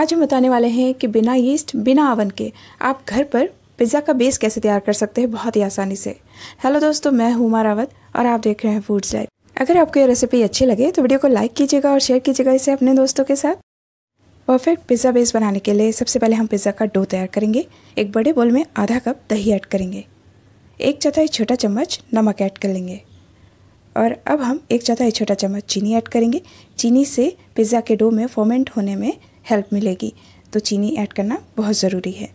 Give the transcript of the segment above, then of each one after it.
आज हम बताने वाले हैं कि बिना यीस्ट बिना अवन के आप घर पर पिज़्ज़ा का बेस कैसे तैयार कर सकते हैं बहुत ही आसानी से हेलो दोस्तों मैं हूँ उमा रावत और आप देख रहे हैं फूड्स लाइफ अगर आपको ये रेसिपी अच्छी लगे तो वीडियो को लाइक कीजिएगा और शेयर कीजिएगा इसे अपने दोस्तों के साथ परफेक्ट पिज़्ज़ा बेस बनाने के लिए सबसे पहले हम पिज़्ज़ा का डो तैयार करेंगे एक बड़े बोल में आधा कप दही ऐड करेंगे एक चौथाई छोटा चम्मच नमक ऐड कर लेंगे और अब हम एक चौथाई छोटा चम्मच चीनी ऐड करेंगे चीनी से पिज़्ज़ा के डो में फोमेंट होने में हेल्प मिलेगी तो चीनी ऐड करना बहुत ज़रूरी है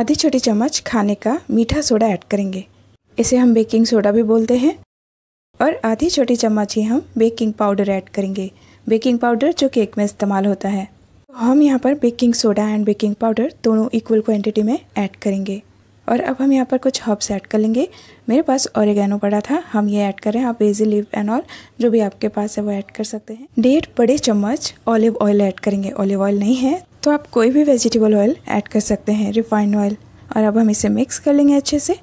आधी छोटी चम्मच खाने का मीठा सोडा ऐड करेंगे इसे हम बेकिंग सोडा भी बोलते हैं और आधी छोटी चम्मच ही हम बेकिंग पाउडर ऐड करेंगे बेकिंग पाउडर जो केक में इस्तेमाल होता है तो हम यहाँ पर baking soda and baking powder दोनों इक्वल क्वांटिटी में ऐड करेंगे और अब हम यहाँ पर कुछ हर्ब्स ऐड कर लेंगे मेरे पास ऑरिगेनो पड़ा था हम ये ऐड करें आप बेजी लिव एंड ऑल जो भी आपके पास है वो ऐड कर सकते हैं डेढ़ बड़े चम्मच ऑलिव ऑयल ऐड करेंगे ऑलिव ऑयल नहीं है तो आप कोई भी वेजिटेबल ऑयल ऐड कर सकते हैं रिफाइंड ऑयल और अब हम इसे मिक्स कर लेंगे अच्छे से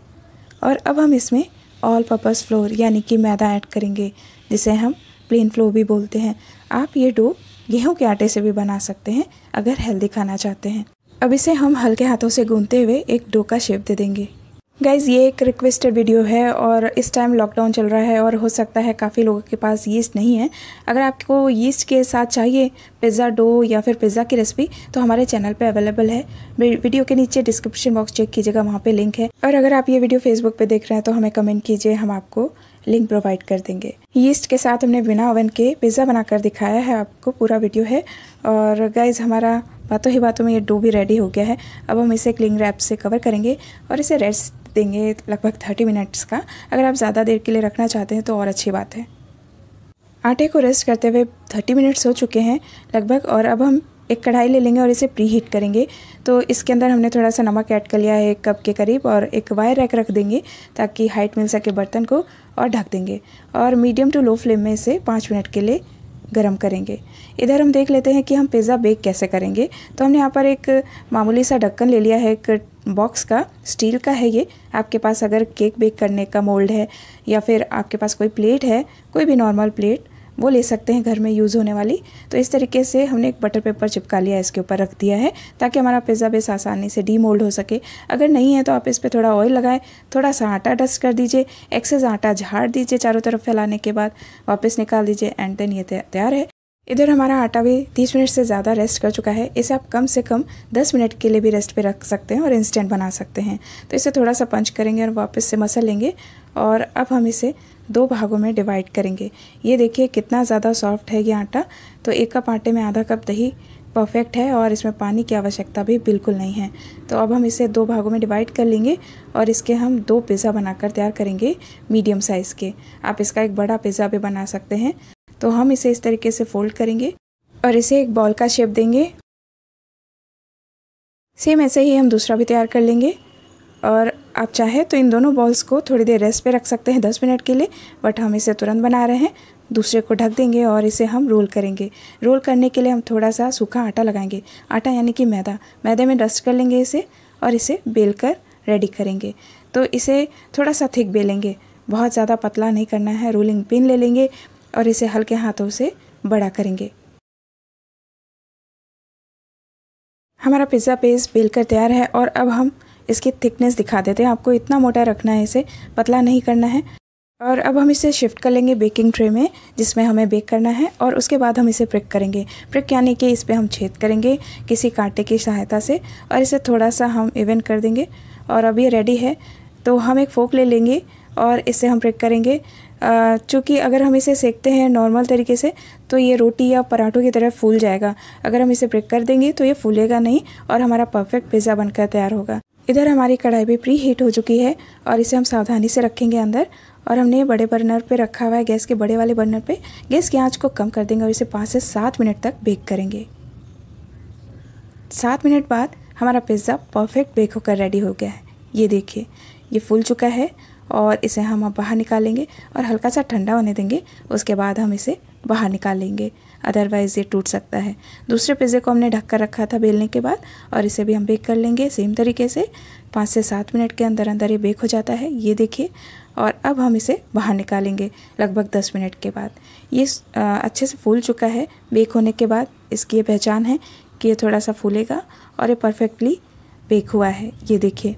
और अब हम इसमें ऑल पर्पज़ फ्लोर यानी कि मैदा ऐड करेंगे जिसे हम प्लेन फ्लो भी बोलते हैं आप ये डो गेहूँ के आटे से भी बना सकते हैं अगर हेल्दी खाना चाहते हैं अब इसे हम हल्के हाथों से गूंधते हुए एक डो का शेप दे देंगे गाइज़ ये एक रिक्वेस्टेड वीडियो है और इस टाइम लॉकडाउन चल रहा है और हो सकता है काफ़ी लोगों के पास यीस्ट नहीं है अगर आपको यीस्ट के साथ चाहिए पिज़्ज़ा डो या फिर पिज़्ज़ा की रेसिपी तो हमारे चैनल पे अवेलेबल है वीडियो के नीचे डिस्क्रिप्शन बॉक्स चेक कीजिएगा वहाँ पे लिंक है और अगर आप ये वीडियो फेसबुक पे देख रहे हैं तो हमें कमेंट कीजिए हम आपको लिंक प्रोवाइड कर देंगे यीस्ट के साथ हमने बिना ओवन के पिज़्ज़ा बनाकर दिखाया है आपको पूरा वीडियो है और गाइज हमारा बातों ही बातों में ये डो भी रेडी हो गया है अब हम इसे क्लिंग रैप से कवर करेंगे और इसे रेस्ट देंगे लगभग थर्टी मिनट्स का अगर आप ज़्यादा देर के लिए रखना चाहते हैं तो और अच्छी बात है आटे को रेस्ट करते हुए थर्टी मिनट्स हो चुके हैं लगभग और अब हम एक कढ़ाई ले लेंगे और इसे प्री हीट करेंगे तो इसके अंदर हमने थोड़ा सा नमक ऐड कर लिया है एक कप के करीब और एक वायर रैक रख देंगे ताकि हाइट मिल सके बर्तन को और ढक देंगे और मीडियम टू लो फ्लेम में इसे पाँच मिनट के लिए गरम करेंगे इधर हम देख लेते हैं कि हम पिज़्ज़ा बेक कैसे करेंगे तो हमने यहाँ पर एक मामूली सा ढक्कन ले लिया है एक बॉक्स का स्टील का है ये आपके पास अगर केक बेक करने का मोल्ड है या फिर आपके पास कोई प्लेट है कोई भी नॉर्मल प्लेट वो ले सकते हैं घर में यूज़ होने वाली तो इस तरीके से हमने एक बटर पेपर चिपका लिया इसके ऊपर रख दिया है ताकि हमारा पिज़्ज़ा बेस आसानी से डीमोल्ड हो सके अगर नहीं है तो आप इस पर थोड़ा ऑयल लगाएं थोड़ा सा आटा डस्ट कर दीजिए एक्सेस आटा झाड़ दीजिए चारों तरफ फैलाने के बाद वापस निकाल दीजिए एंड देन ये तैयार है इधर हमारा आटा भी 30 मिनट से ज़्यादा रेस्ट कर चुका है इसे आप कम से कम 10 मिनट के लिए भी रेस्ट पे रख सकते हैं और इंस्टेंट बना सकते हैं तो इसे थोड़ा सा पंच करेंगे और वापस से मसल लेंगे और अब हम इसे दो भागों में डिवाइड करेंगे ये देखिए कितना ज़्यादा सॉफ्ट है ये आटा तो एक कप आटे में आधा कप दही परफेक्ट है और इसमें पानी की आवश्यकता भी बिल्कुल नहीं है तो अब हम इसे दो भागों में डिवाइड कर लेंगे और इसके हम दो पिज़्ज़ा बनाकर तैयार करेंगे मीडियम साइज़ के आप इसका एक बड़ा पिज़्ज़ा भी बना सकते हैं तो हम इसे इस तरीके से फोल्ड करेंगे और इसे एक बॉल का शेप देंगे सेम ऐसे ही हम दूसरा भी तैयार कर लेंगे और आप चाहे तो इन दोनों बॉल्स को थोड़ी देर रेस्ट पे रख सकते हैं दस मिनट के लिए बट हम इसे तुरंत बना रहे हैं दूसरे को ढक देंगे और इसे हम रोल करेंगे रोल करने के लिए हम थोड़ा सा सूखा आटा लगाएंगे आटा यानी कि मैदा मैदे में डस्ट कर लेंगे इसे और इसे बेल कर रेडी करेंगे तो इसे थोड़ा सा थिक बेलेंगे बहुत ज़्यादा पतला नहीं करना है रोलिंग पिन ले लेंगे और इसे हल्के हाथों से बड़ा करेंगे हमारा पिज़्ज़ा पेस्ट बेलकर तैयार है और अब हम इसकी थिकनेस दिखा देते हैं आपको इतना मोटा रखना है इसे पतला नहीं करना है और अब हम इसे शिफ्ट कर लेंगे बेकिंग ट्रे में जिसमें हमें बेक करना है और उसके बाद हम इसे प्रिक करेंगे प्रिक यानी कि इस पर हम छेद करेंगे किसी कांटे की सहायता से और इसे थोड़ा सा हम इवन कर देंगे और अब ये रेडी है तो हम एक फोक ले लेंगे और इसे हम प्रिक करेंगे चूँकि अगर हम इसे सेकते हैं नॉर्मल तरीके से तो ये रोटी या पराठों की तरह फूल जाएगा अगर हम इसे ब्रेक कर देंगे तो ये फूलेगा नहीं और हमारा परफेक्ट पिज़्ज़ा बनकर तैयार होगा इधर हमारी कढ़ाई भी प्री हीट हो चुकी है और इसे हम सावधानी से रखेंगे अंदर और हमने बड़े बर्नर पे रखा हुआ है गैस के बड़े वाले बर्नर पे गैस की आंच को कम कर देंगे और इसे पाँच से सात मिनट तक बेक करेंगे सात मिनट बाद हमारा पिज़्ज़ा परफेक्ट बेक होकर रेडी हो गया है ये देखिए ये फूल चुका है और इसे हम अब बाहर निकालेंगे और हल्का सा ठंडा होने देंगे उसके बाद हम इसे बाहर निकालेंगे अदरवाइज़ ये टूट सकता है दूसरे पिज़्ज़े को हमने ढक कर रखा था बेलने के बाद और इसे भी हम बेक कर लेंगे सेम तरीके से पाँच से सात मिनट के अंदर अंदर ये बेक हो जाता है ये देखिए और अब हम इसे बाहर निकालेंगे लगभग दस मिनट के बाद ये अच्छे से फूल चुका है बेक होने के बाद इसकी ये पहचान है कि ये थोड़ा सा फूलेगा और ये परफेक्टली बेक हुआ है ये देखिए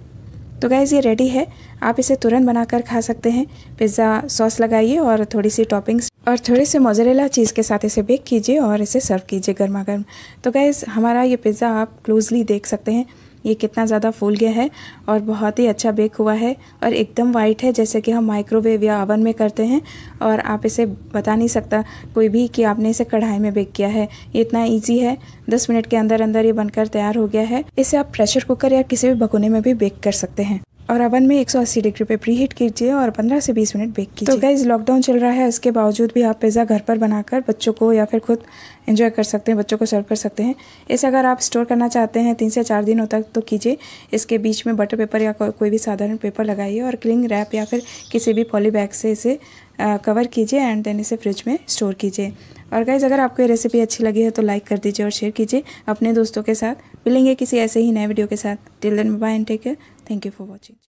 तो गैज़ ये रेडी है आप इसे तुरंत बनाकर खा सकते हैं पिज़्ज़ा सॉस लगाइए और थोड़ी सी टॉपिंग्स और थोड़े से मोजरेला चीज़ के साथ इसे बेक कीजिए और इसे सर्व कीजिए गर्मा गर्म तो गैज़ हमारा ये पिज़्ज़ा आप क्लोजली देख सकते हैं ये कितना ज़्यादा फूल गया है और बहुत ही अच्छा बेक हुआ है और एकदम वाइट है जैसे कि हम माइक्रोवेव या ओवन में करते हैं और आप इसे बता नहीं सकता कोई भी कि आपने इसे कढ़ाई में बेक किया है ये इतना ईजी है दस मिनट के अंदर अंदर ये बनकर तैयार हो गया है इसे आप प्रेशर कुकर या किसी भी भगोने में भी बेक कर सकते हैं और अवन में 180 डिग्री पे प्री हीट कीजिए और 15 से 20 मिनट बेक तो कीजिए तो गाइज लॉकडाउन चल रहा है उसके बावजूद भी आप पिज़्ज़ा घर पर बनाकर बच्चों को या फिर खुद एंजॉय कर सकते हैं बच्चों को सर्व कर सकते हैं इसे अगर आप स्टोर करना चाहते हैं तीन से चार दिनों तक तो कीजिए इसके बीच में बटर पेपर या को, कोई भी साधारण पेपर लगाइए और क्लिंग रैप या फिर किसी भी पॉली बैग से इसे कवर कीजिए एंड देन इसे फ्रिज में स्टोर कीजिए और गाइज़ अगर आपको ये रेसिपी अच्छी लगी है तो लाइक कर दीजिए और शेयर कीजिए अपने दोस्तों के साथ मिलेंगे किसी ऐसे ही नए वीडियो के साथ till then bye and take care thank you for watching